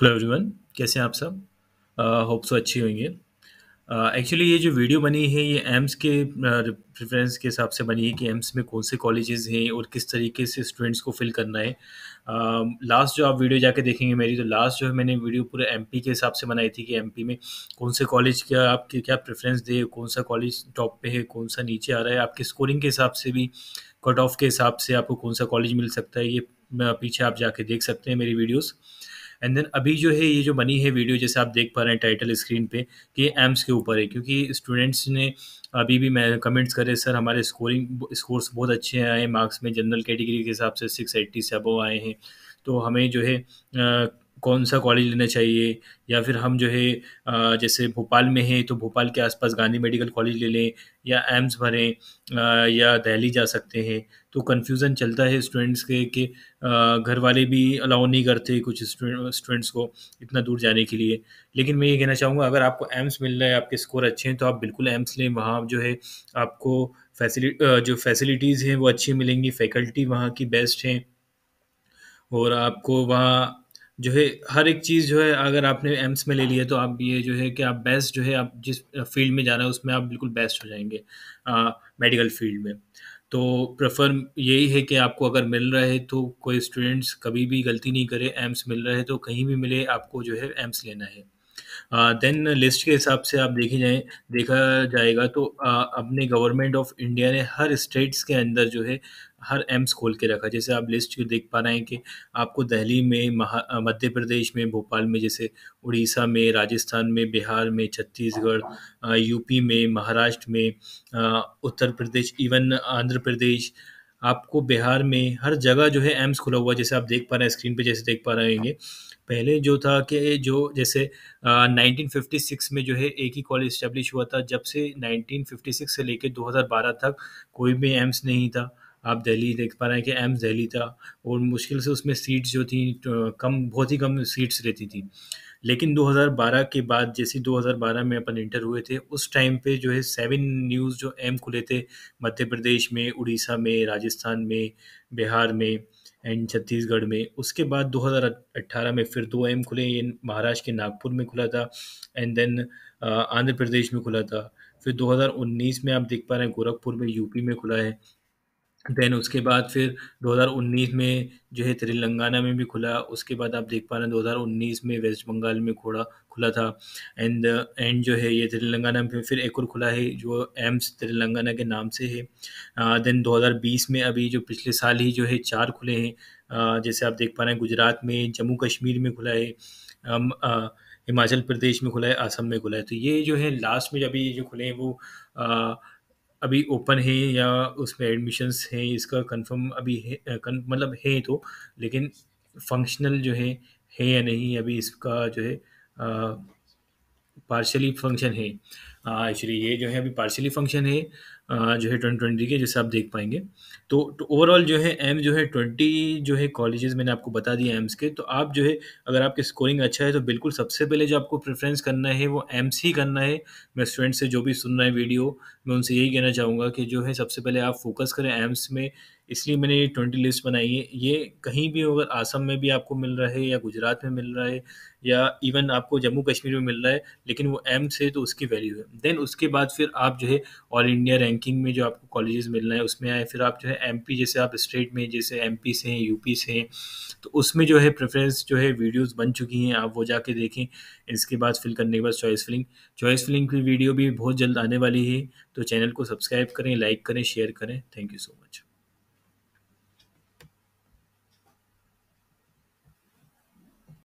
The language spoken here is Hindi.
हेलो एवरीवन कैसे हैं आप सब होप uh, सो अच्छी होंगे एक्चुअली uh, ये जो वीडियो बनी है ये एम्स के प्रेफरेंस uh, के हिसाब से बनी है कि एम्स में कौन से कॉलेजेस हैं और किस तरीके से स्टूडेंट्स को फिल करना है लास्ट um, जो आप वीडियो जाके देखेंगे मेरी तो लास्ट जो है मैंने वीडियो पूरे एमपी के हिसाब से बनाई थी कि एमपी में कौन से कॉलेज का आपके क्या प्रेफरेंस दे कौन सा कॉलेज टॉप पे है कौन सा नीचे आ रहा है आपके स्कोरिंग के हिसाब से भी कट ऑफ के हिसाब से आपको कौन सा कॉलेज मिल सकता है ये पीछे आप जाके देख सकते हैं मेरी वीडियोज़ एंड देन अभी जो है ये जो बनी है वीडियो जैसे आप देख पा रहे हैं टाइटल स्क्रीन पे कि एम्स के ऊपर है क्योंकि स्टूडेंट्स ने अभी भी मैं कमेंट्स करे सर हमारे स्कोरिंग स्कोर्स बहुत अच्छे आए मार्क्स में जनरल कैटेगरी के हिसाब से सिक्स एट्टी से अबव आए हैं तो हमें जो है कौन सा कॉलेज लेना चाहिए या फिर हम जो है जैसे भोपाल में हैं तो भोपाल के आसपास गांधी मेडिकल कॉलेज ले लें या एम्स भरें या दहली जा सकते हैं तो कन्फ्यूज़न चलता है स्टूडेंट्स के कि घर वाले भी अलाउ नहीं करते कुछ स्टूडेंट्स को इतना दूर जाने के लिए लेकिन मैं ये कहना चाहूँगा अगर आपको एम्स मिल रहा है आपके स्कोर अच्छे हैं तो आप बिल्कुल एम्स लें वहाँ जो है आपको फैसिलिटी जो फैसिलिटीज़ हैं वो अच्छी मिलेंगी फैकल्टी वहाँ की बेस्ट हैं और आपको वहाँ जो है हर एक चीज़ जो है अगर आपने एम्स में ले लिया तो आप ये जो है कि आप बेस्ट जो है आप जिस फील्ड में जा रहे हैं उसमें आप बिल्कुल बेस्ट हो जाएंगे मेडिकल फील्ड में तो प्रेफर यही है कि आपको अगर मिल रहा है तो कोई स्टूडेंट्स कभी भी गलती नहीं करे एम्स मिल रहा है तो कहीं भी मिले आपको जो है एम्स लेना है देन लिस्ट के हिसाब से आप देखे जाए देखा जाएगा तो uh, अपने गवर्नमेंट ऑफ इंडिया ने हर स्टेट्स के अंदर जो है हर एम्स खोल के रखा जैसे आप लिस्ट देख पा रहे हैं कि आपको दहली में मध्य प्रदेश में भोपाल में जैसे उड़ीसा में राजस्थान में बिहार में छत्तीसगढ़ यूपी में महाराष्ट्र में उत्तर प्रदेश इवन आंध्र प्रदेश आपको बिहार में हर जगह जो है एम्स खुला हुआ जैसे आप देख पा रहे हैं स्क्रीन पे जैसे देख पा रहे होंगे पहले जो था कि जो जैसे आ, 1956 में जो है एक ही कॉलेज इस्टेब्लिश हुआ था जब से 1956 से लेकर 2012 तक कोई भी एम्स नहीं था आप दिल्ली देख पा रहे हैं कि एम्स दिल्ली था और मुश्किल से उसमें सीट्स जो थी कम बहुत ही कम सीट्स रहती थी लेकिन 2012 के बाद जैसे 2012 में अपन इंटर हुए थे उस टाइम पे जो है सेवन न्यूज़ जो एम खुले थे मध्य प्रदेश में उड़ीसा में राजस्थान में बिहार में एंड छत्तीसगढ़ में उसके बाद 2018 में फिर दो एम खुले ये महाराष्ट्र के नागपुर में खुला था एंड देन आंध्र प्रदेश में खुला था फिर 2019 में आप देख पा रहे हैं गोरखपुर में यूपी में खुला है देन उसके बाद फिर 2019 में जो है तेलंगाना में भी खुला उसके बाद आप देख पा रहे हैं 2019 में वेस्ट बंगाल में खोड़ा खुला था एंड एंड जो है ये तेलंगाना में फिर एक और खुला है जो एम्स तेलंगाना के नाम से है देन 2020 में अभी जो पिछले साल ही जो है चार खुले हैं जैसे आप देख पा रहे हैं गुजरात में जम्मू कश्मीर में खुला है हिमाचल प्रदेश में खुला है असम में खुला है तो ये जो है लास्ट में अभी जो खुले हैं वो अभी ओपन है या उसमें एडमिशन्स हैं इसका कंफर्म अभी है मतलब है तो लेकिन फंक्शनल जो है है या नहीं अभी इसका जो है पार्शली फंक्शन है एक्चुअली ये जो है अभी पार्शियली फंक्शन है जो है ट्वेंटी ट्वेंटी के जैसे आप देख पाएंगे तो ओवरऑल तो जो है एम जो है ट्वेंटी जो है कॉलेजेस मैंने आपको बता दिए एम्स के तो आप जो है अगर आपके स्कोरिंग अच्छा है तो बिल्कुल सबसे पहले जो आपको प्रेफरेंस करना है वो एम्स ही करना है मैं स्टूडेंट से जो भी सुन रहा है वीडियो मैं उनसे यही कहना चाहूँगा कि जो है सबसे पहले आप फोकस करें एम्स में इसलिए मैंने ये ट्वेंटी लिस्ट बनाई है ये कहीं भी अगर आसम में भी आपको मिल रहा है या गुजरात में मिल रहा है या इवन आपको जम्मू कश्मीर में मिल रहा है लेकिन वो एम से तो उसकी वैल्यू है देन उसके बाद फिर आप जो है ऑल इंडिया रैंकिंग में जो आपको कॉलेजेस मिल रहे हैं उसमें आए फिर आप जो है एम जैसे आप स्टेट में जैसे एम से हैं यूपी से हैं तो उसमें जो है प्रेफरेंस जो है वीडियोज़ बन चुकी हैं आप वो जाके देखें इसके बाद फिल करने के बाद चॉइस फिलिंग चॉइस फिलिंग की वीडियो भी बहुत जल्द आने वाली है तो चैनल को सब्सक्राइब करें लाइक करें शेयर करें थैंक यू सो मच